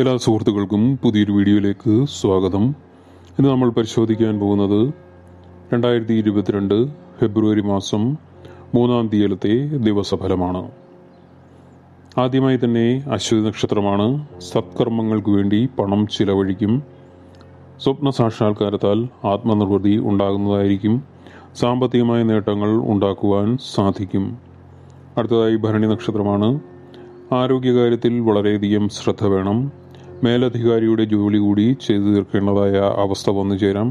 എല്ലാ സുഹൃത്തുക്കൾക്കും പുതിയൊരു വീഡിയോയിലേക്ക് സ്വാഗതം ഇന്ന് നമ്മൾ പരിശോധിക്കാൻ പോകുന്നത് രണ്ടായിരത്തി ഇരുപത്തിരണ്ട് ഫെബ്രുവരി മാസം മൂന്നാം തീയതിയിലത്തെ ദിവസഫലമാണ് ആദ്യമായി തന്നെ അശ്വതി നക്ഷത്രമാണ് സത്കർമ്മങ്ങൾക്ക് വേണ്ടി പണം ചിലവഴിക്കും സ്വപ്ന സാക്ഷാത്കാരത്താൽ ആത്മനിർവൃതി ഉണ്ടാകുന്നതായിരിക്കും സാമ്പത്തികമായ നേട്ടങ്ങൾ ഉണ്ടാക്കുവാൻ സാധിക്കും അടുത്തതായി ഭരണി നക്ഷത്രമാണ് ആരോഗ്യകാര്യത്തിൽ വളരെയധികം ശ്രദ്ധ വേണം മേലധികാരിയുടെ ജോലി കൂടി ചെയ്തു തീർക്കേണ്ടതായ അവസ്ഥ വന്നു ചേരാം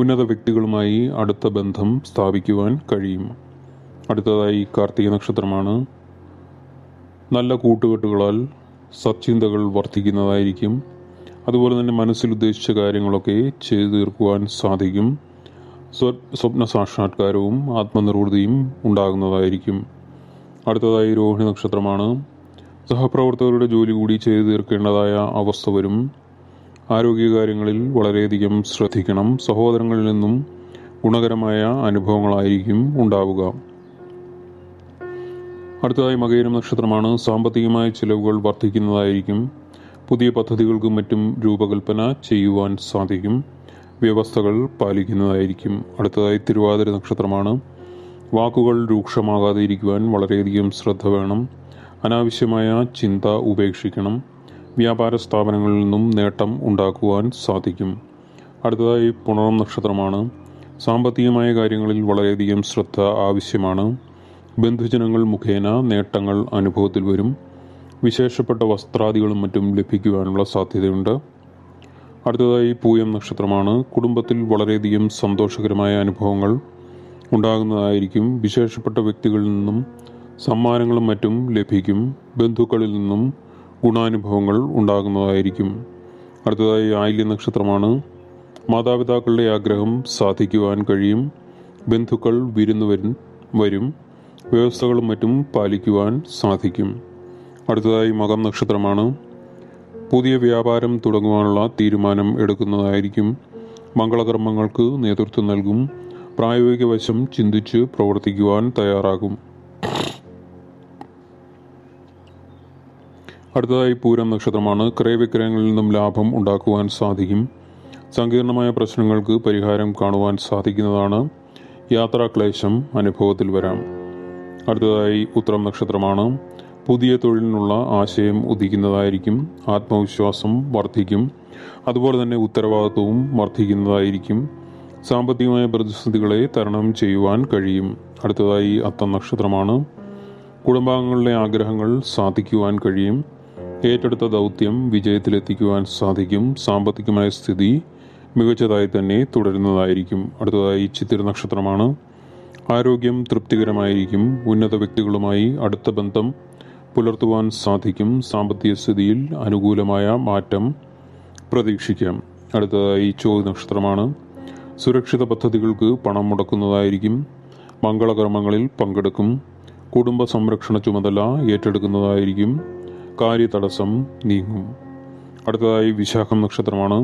ഉന്നത വ്യക്തികളുമായി അടുത്ത ബന്ധം സ്ഥാപിക്കുവാൻ കഴിയും അടുത്തതായി കാർത്തിക നക്ഷത്രമാണ് നല്ല കൂട്ടുകെട്ടുകളാൽ സച്ചിന്തകൾ വർദ്ധിക്കുന്നതായിരിക്കും അതുപോലെ തന്നെ മനസ്സിൽ ഉദ്ദേശിച്ച കാര്യങ്ങളൊക്കെ ചെയ്തു തീർക്കുവാൻ സാധിക്കും സ്വപ്ന സാക്ഷാത്കാരവും ആത്മനിർവൃതിയും ഉണ്ടാകുന്നതായിരിക്കും അടുത്തതായി രോഹിണി നക്ഷത്രമാണ് സഹപ്രവർത്തകരുടെ ജോലി കൂടി ചെയ്തു തീർക്കേണ്ടതായ അവസ്ഥ വരും ആരോഗ്യകാര്യങ്ങളിൽ വളരെയധികം ശ്രദ്ധിക്കണം സഹോദരങ്ങളിൽ നിന്നും ഗുണകരമായ അനുഭവങ്ങളായിരിക്കും ഉണ്ടാവുക അടുത്തതായി മകയിരം നക്ഷത്രമാണ് സാമ്പത്തികമായ ചിലവുകൾ വർദ്ധിക്കുന്നതായിരിക്കും പുതിയ പദ്ധതികൾക്കും മറ്റും രൂപകൽപ്പന ചെയ്യുവാൻ സാധിക്കും വ്യവസ്ഥകൾ പാലിക്കുന്നതായിരിക്കും അടുത്തതായി തിരുവാതിര നക്ഷത്രമാണ് വാക്കുകൾ രൂക്ഷമാകാതെ ഇരിക്കുവാൻ വളരെയധികം ശ്രദ്ധ വേണം അനാവശ്യമായ ചിന്ത ഉപേക്ഷിക്കണം വ്യാപാര സ്ഥാപനങ്ങളിൽ നിന്നും നേട്ടം ഉണ്ടാക്കുവാൻ സാധിക്കും അടുത്തതായി പുണറം നക്ഷത്രമാണ് സാമ്പത്തികമായ കാര്യങ്ങളിൽ വളരെയധികം ശ്രദ്ധ ആവശ്യമാണ് ബന്ധുജനങ്ങൾ മുഖേന നേട്ടങ്ങൾ അനുഭവത്തിൽ വരും വിശേഷപ്പെട്ട വസ്ത്രാദികളും മറ്റും ലഭിക്കുവാനുള്ള സാധ്യതയുണ്ട് അടുത്തതായി പൂയം നക്ഷത്രമാണ് കുടുംബത്തിൽ വളരെയധികം സന്തോഷകരമായ അനുഭവങ്ങൾ ഉണ്ടാകുന്നതായിരിക്കും വിശേഷപ്പെട്ട വ്യക്തികളിൽ നിന്നും സമ്മാനങ്ങളും മറ്റും ലഭിക്കും ബന്ധുക്കളിൽ നിന്നും ഗുണാനുഭവങ്ങൾ ഉണ്ടാകുന്നതായിരിക്കും അടുത്തതായി ആയില്യ നക്ഷത്രമാണ് മാതാപിതാക്കളുടെ ആഗ്രഹം സാധിക്കുവാൻ കഴിയും ബന്ധുക്കൾ വിരുന്നു വരും വരും വ്യവസ്ഥകളും മറ്റും പാലിക്കുവാൻ സാധിക്കും അടുത്തതായി മകം നക്ഷത്രമാണ് പുതിയ വ്യാപാരം തുടങ്ങുവാനുള്ള തീരുമാനം എടുക്കുന്നതായിരിക്കും മംഗളകർമ്മങ്ങൾക്ക് നേതൃത്വം നൽകും പ്രായോഗിക വശം ചിന്തിച്ച് പ്രവർത്തിക്കുവാൻ തയ്യാറാകും അടുത്തതായി പൂരം നക്ഷത്രമാണ് ക്രയവിക്രയങ്ങളിൽ നിന്നും ലാഭം ഉണ്ടാക്കുവാൻ സാധിക്കും സങ്കീർണമായ പ്രശ്നങ്ങൾക്ക് പരിഹാരം കാണുവാൻ സാധിക്കുന്നതാണ് യാത്രാക്ലേശം അനുഭവത്തിൽ വരാം അടുത്തതായി ഉത്തരം നക്ഷത്രമാണ് പുതിയ തൊഴിലിനുള്ള ആശയം ഉദിക്കുന്നതായിരിക്കും ആത്മവിശ്വാസം വർദ്ധിക്കും അതുപോലെ തന്നെ ഉത്തരവാദിത്വവും വർദ്ധിക്കുന്നതായിരിക്കും സാമ്പത്തികമായ പ്രതിസന്ധികളെ തരണം ചെയ്യുവാൻ കഴിയും അടുത്തതായി അത്തം നക്ഷത്രമാണ് കുടുംബാംഗങ്ങളുടെ ആഗ്രഹങ്ങൾ സാധിക്കുവാൻ കഴിയും ഏറ്റെടുത്ത ദൗത്യം വിജയത്തിലെത്തിക്കുവാൻ സാധിക്കും സാമ്പത്തികമായ സ്ഥിതി മികച്ചതായി തന്നെ തുടരുന്നതായിരിക്കും അടുത്തതായി ചിത്തിര നക്ഷത്രമാണ് ആരോഗ്യം തൃപ്തികരമായിരിക്കും ഉന്നത വ്യക്തികളുമായി അടുത്ത ബന്ധം പുലർത്തുവാൻ സാധിക്കും സാമ്പത്തിക സ്ഥിതിയിൽ അനുകൂലമായ മാറ്റം പ്രതീക്ഷിക്കാം അടുത്തതായി ചോദ്യ നക്ഷത്രമാണ് സുരക്ഷിത പദ്ധതികൾക്ക് പണം മുടക്കുന്നതായിരിക്കും മംഗളകർമ്മങ്ങളിൽ പങ്കെടുക്കും കുടുംബ സംരക്ഷണ ചുമതല ഏറ്റെടുക്കുന്നതായിരിക്കും തടസ്സം നീങ്ങും അടുത്തതായി വിശാഖം നക്ഷത്രമാണ്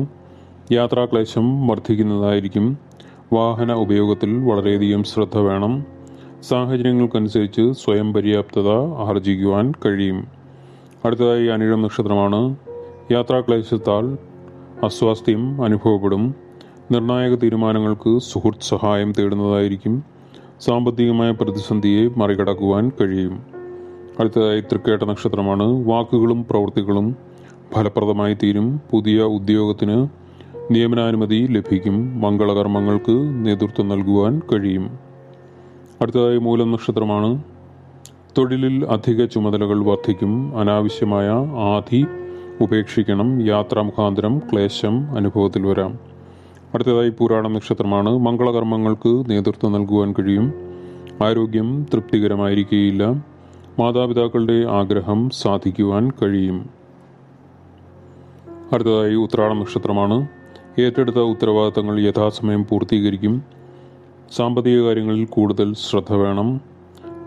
യാത്രാക്ലേശം വർദ്ധിക്കുന്നതായിരിക്കും വാഹന ഉപയോഗത്തിൽ വളരെയധികം ശ്രദ്ധ വേണം സാഹചര്യങ്ങൾക്കനുസരിച്ച് സ്വയം പര്യാപ്തത ആർജിക്കുവാൻ കഴിയും അടുത്തതായി അനിഴം നക്ഷത്രമാണ് യാത്രാക്ലേശത്താൽ അസ്വാസ്ഥ്യം അനുഭവപ്പെടും നിർണായക തീരുമാനങ്ങൾക്ക് സുഹൃത്ത് സഹായം തേടുന്നതായിരിക്കും സാമ്പത്തികമായ പ്രതിസന്ധിയെ മറികടക്കുവാൻ കഴിയും അടുത്തതായി തൃക്കേട്ട നക്ഷത്രമാണ് വാക്കുകളും പ്രവൃത്തികളും ഫലപ്രദമായി തീരും പുതിയ ഉദ്യോഗത്തിന് നിയമനാനുമതി ലഭിക്കും മംഗളകർമ്മങ്ങൾക്ക് നേതൃത്വം നൽകുവാൻ കഴിയും അടുത്തതായി മൂലം നക്ഷത്രമാണ് തൊഴിലിൽ അധിക ചുമതലകൾ വർദ്ധിക്കും അനാവശ്യമായ ആധി ഉപേക്ഷിക്കണം യാത്രാ മുഖാന്തരം ക്ലേശം അനുഭവത്തിൽ വരാം അടുത്തതായി പുരാണ നക്ഷത്രമാണ് മംഗളകർമ്മങ്ങൾക്ക് നേതൃത്വം നൽകുവാൻ കഴിയും ആരോഗ്യം തൃപ്തികരമായിരിക്കുകയില്ല മാതാപിതാക്കളുടെ ആഗ്രഹം സാധിക്കുവാൻ കഴിയും അടുത്തതായി ഉത്രാട നക്ഷത്രമാണ് ഏറ്റെടുത്ത ഉത്തരവാദിത്തങ്ങൾ യഥാസമയം പൂർത്തീകരിക്കും സാമ്പത്തിക കാര്യങ്ങളിൽ കൂടുതൽ ശ്രദ്ധ വേണം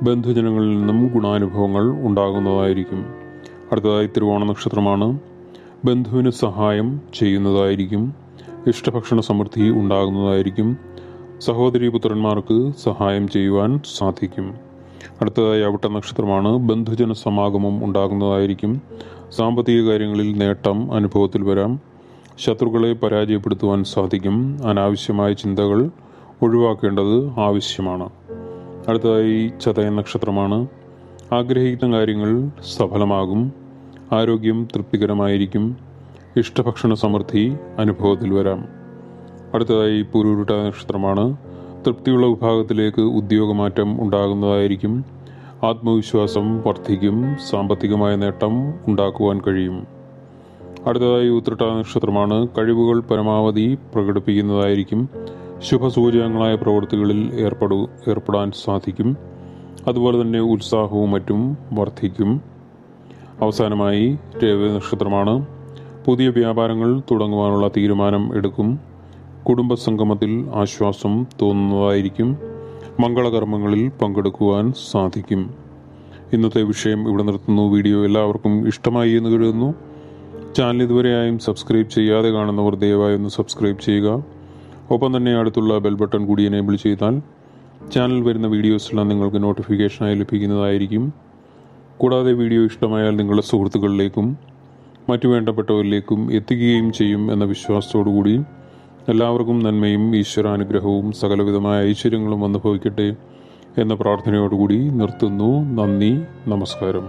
ബന്ധുജനങ്ങളിൽ നിന്നും ഗുണാനുഭവങ്ങൾ ഉണ്ടാകുന്നതായിരിക്കും അടുത്തതായി തിരുവോണ നക്ഷത്രമാണ് ബന്ധുവിന് സഹായം ചെയ്യുന്നതായിരിക്കും ഇഷ്ടഭക്ഷണ സമൃദ്ധി ഉണ്ടാകുന്നതായിരിക്കും സഹോദരി പുത്രന്മാർക്ക് സഹായം ചെയ്യുവാൻ സാധിക്കും അടുത്തതായി അവിട്ട നക്ഷത്രമാണ് ബന്ധുജന സമാഗമം ഉണ്ടാകുന്നതായിരിക്കും സാമ്പത്തിക കാര്യങ്ങളിൽ നേട്ടം അനുഭവത്തിൽ വരാം ശത്രുക്കളെ പരാജയപ്പെടുത്തുവാൻ സാധിക്കും അനാവശ്യമായ ചിന്തകൾ ഒഴിവാക്കേണ്ടത് ആവശ്യമാണ് അടുത്തതായി ചതയ നക്ഷത്രമാണ് ആഗ്രഹിക്കുന്ന കാര്യങ്ങൾ സഫലമാകും ആരോഗ്യം തൃപ്തികരമായിരിക്കും ഇഷ്ടഭക്ഷണ സമൃദ്ധി അനുഭവത്തിൽ വരാം അടുത്തതായി പുരൂരുട്ട നക്ഷത്രമാണ് തൃപ്തിയുള്ള വിഭാഗത്തിലേക്ക് ഉദ്യോഗമാറ്റം ഉണ്ടാകുന്നതായിരിക്കും ആത്മവിശ്വാസം വർദ്ധിക്കും സാമ്പത്തികമായ നേട്ടം ഉണ്ടാക്കുവാൻ കഴിയും അടുത്തതായി ഉത്രട്ട നക്ഷത്രമാണ് കഴിവുകൾ പരമാവധി പ്രകടിപ്പിക്കുന്നതായിരിക്കും ശുഭസൂചകങ്ങളായ പ്രവൃത്തികളിൽ ഏർപ്പെടു ഏർപ്പെടാൻ സാധിക്കും അതുപോലെ തന്നെ ഉത്സാഹവും മറ്റും വർദ്ധിക്കും അവസാനമായി രേവ നക്ഷത്രമാണ് പുതിയ വ്യാപാരങ്ങൾ തുടങ്ങുവാനുള്ള തീരുമാനം എടുക്കും കുടുംബസംഗമത്തിൽ ആശ്വാസം തോന്നുന്നതായിരിക്കും മംഗളകർമ്മങ്ങളിൽ പങ്കെടുക്കുവാൻ സാധിക്കും ഇന്നത്തെ വിഷയം ഇവിടെ നിർത്തുന്നു വീഡിയോ എല്ലാവർക്കും ഇഷ്ടമായി എന്ന് കരുതുന്നു ചാനൽ ഇതുവരെയായും സബ്സ്ക്രൈബ് ചെയ്യാതെ കാണുന്നവർ ദയവായി ഒന്ന് സബ്സ്ക്രൈബ് ചെയ്യുക ഒപ്പം തന്നെ അടുത്തുള്ള ബെൽ ബട്ടൺ കൂടി എനേബിൾ ചെയ്താൽ ചാനൽ വരുന്ന വീഡിയോസെല്ലാം നിങ്ങൾക്ക് നോട്ടിഫിക്കേഷനായി ലഭിക്കുന്നതായിരിക്കും കൂടാതെ വീഡിയോ ഇഷ്ടമായാൽ നിങ്ങളുടെ സുഹൃത്തുക്കളിലേക്കും മറ്റു വേണ്ടപ്പെട്ടവരിലേക്കും എത്തിക്കുകയും ചെയ്യും എന്ന വിശ്വാസത്തോടു കൂടി എല്ലാവർക്കും നന്മയും ഈശ്വരാനുഗ്രഹവും സകലവിധമായ ഐശ്വര്യങ്ങളും അനുഭവിക്കട്ടെ എന്ന പ്രാർത്ഥനയോടുകൂടി നിർത്തുന്നു നന്ദി നമസ്കാരം